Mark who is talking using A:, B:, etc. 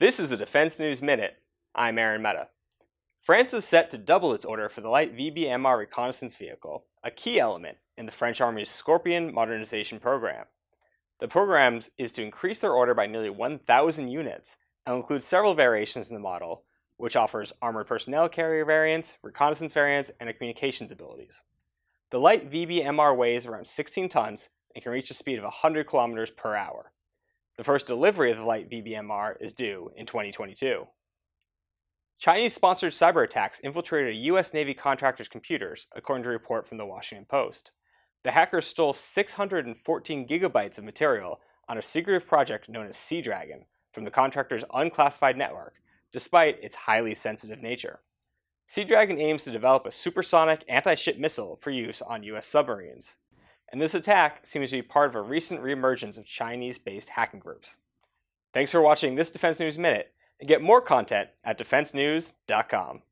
A: This is the Defense News Minute. I'm Aaron Mehta. France is set to double its order for the light VBMR reconnaissance vehicle, a key element in the French Army's Scorpion modernization program. The program is to increase their order by nearly 1,000 units and include several variations in the model, which offers armored personnel carrier variants, reconnaissance variants, and communications abilities. The light VBMR weighs around 16 tons and can reach a speed of 100 kilometers per hour. The first delivery of the light VBMR is due in 2022. Chinese-sponsored cyber attacks infiltrated a U.S. Navy contractor's computers, according to a report from the Washington Post. The hackers stole 614 gigabytes of material on a secretive project known as Sea Dragon from the contractor's unclassified network, despite its highly sensitive nature. Sea Dragon aims to develop a supersonic anti-ship missile for use on U.S. submarines and this attack seems to be part of a recent reemergence of Chinese-based hacking groups. Thanks for watching this Defense News Minute, and get more content at defensenews.com.